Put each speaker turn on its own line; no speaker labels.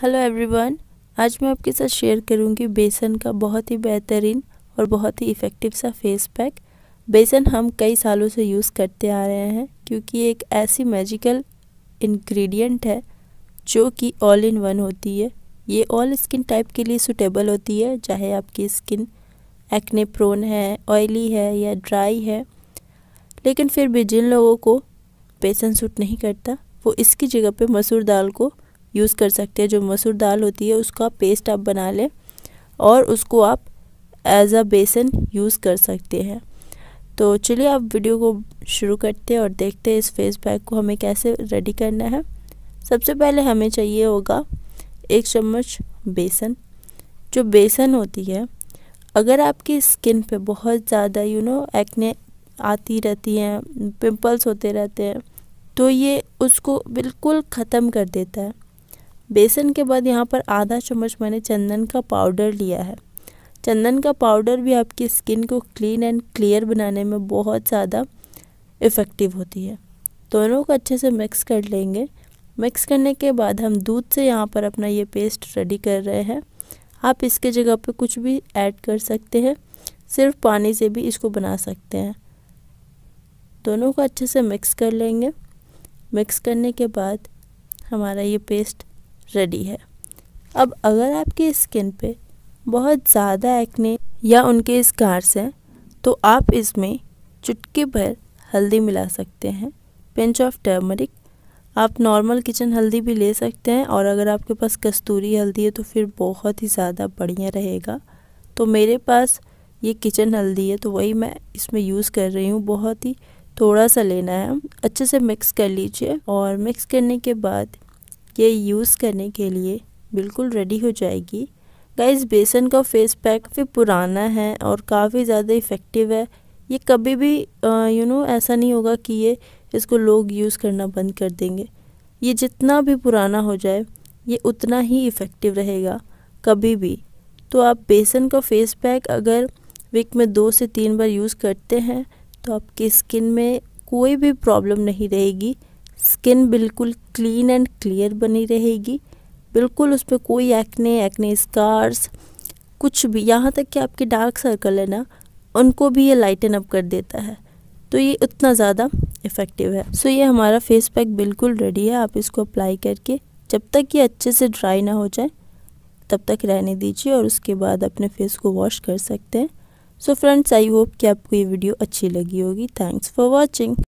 hello everyone आज मैं आपके साथ शेयर करूंगी बेसन का बहुत ही बेहतरीन और बहुत ही इफ़ेक्टिव सा फेस पैक बेसन हम कई सालों से यूज़ करते आ रहे हैं क्योंकि एक ऐसी मैजिकल इंग्रेडिएंट है जो कि ऑल इन वन होती है ये ऑल स्किन टाइप के लिए सूटेबल होती है चाहे आपकी स्किन एक्ने प्रोन है ऑयली है या ड्राई है लेकिन फिर भी जिन लोगों को बेसन सूट नहीं करता वो इसकी जगह पे मसूर दाल को यूज़ कर सकते हैं जो मसूर दाल होती है उसका पेस्ट आप बना लें और उसको आप एज अ बेसन यूज़ कर सकते हैं तो चलिए आप वीडियो को शुरू करते हैं और देखते हैं इस फेस पैक को हमें कैसे रेडी करना है सबसे पहले हमें चाहिए होगा एक चम्मच बेसन जो बेसन होती है अगर आपकी स्किन पे बहुत ज़्यादा यू नो एक्ने आती रहती हैं पिंपल्स होते रहते हैं तो ये उसको बिल्कुल ख़त्म कर देता है बेसन के बाद यहाँ पर आधा चम्मच मैंने चंदन का पाउडर लिया है चंदन का पाउडर भी आपकी स्किन को क्लीन एंड क्लियर बनाने में बहुत ज़्यादा इफ़ेक्टिव होती है दोनों को अच्छे से मिक्स कर लेंगे मिक्स करने के बाद हम दूध से यहाँ पर अपना ये पेस्ट रेडी कर रहे हैं आप इसके जगह पे कुछ भी ऐड कर सकते हैं सिर्फ पानी से भी इसको बना सकते हैं दोनों को अच्छे से मिक्स कर लेंगे मिक्स करने के बाद हमारा ये पेस्ट रेडी है अब अगर आपकी स्किन पे बहुत ज़्यादा एक्ने या उनके स्कार्स हैं तो आप इसमें चुटकी भर हल्दी मिला सकते हैं पिंच ऑफ टर्मरिक आप नॉर्मल किचन हल्दी भी ले सकते हैं और अगर आपके पास कस्तूरी हल्दी है तो फिर बहुत ही ज़्यादा बढ़िया रहेगा तो मेरे पास ये किचन हल्दी है तो वही मैं इसमें यूज़ कर रही हूँ बहुत ही थोड़ा सा लेना है अच्छे से मिक्स कर लीजिए और मिक्स करने के बाद ये यूज़ करने के लिए बिल्कुल रेडी हो जाएगी गाइस बेसन का फेस पैक काफ़ी पुराना है और काफ़ी ज़्यादा इफ़ेक्टिव है ये कभी भी यू नो ऐसा नहीं होगा कि ये इसको लोग यूज़ करना बंद कर देंगे ये जितना भी पुराना हो जाए ये उतना ही इफ़ेक्टिव रहेगा कभी भी तो आप बेसन का फेस पैक अगर वीक में दो से तीन बार यूज़ करते हैं तो आपकी स्किन में कोई भी प्रॉब्लम नहीं रहेगी स्किन बिल्कुल क्लीन एंड क्लियर बनी रहेगी बिल्कुल उस पर कोई एक्ने एक्ने स्कार्स कुछ भी यहाँ तक कि आपके डार्क सर्कल है ना उनको भी ये लाइटन अप कर देता है तो ये उतना ज़्यादा इफ़ेक्टिव है सो ये हमारा फेस पैक बिल्कुल रेडी है आप इसको अप्लाई करके जब तक ये अच्छे से ड्राई ना हो जाए तब तक रहने दीजिए और उसके बाद अपने फेस को वॉश कर सकते हैं सो फ्रेंड्स आई होप कि आपको ये वीडियो अच्छी लगी होगी थैंक्स फॉर वॉचिंग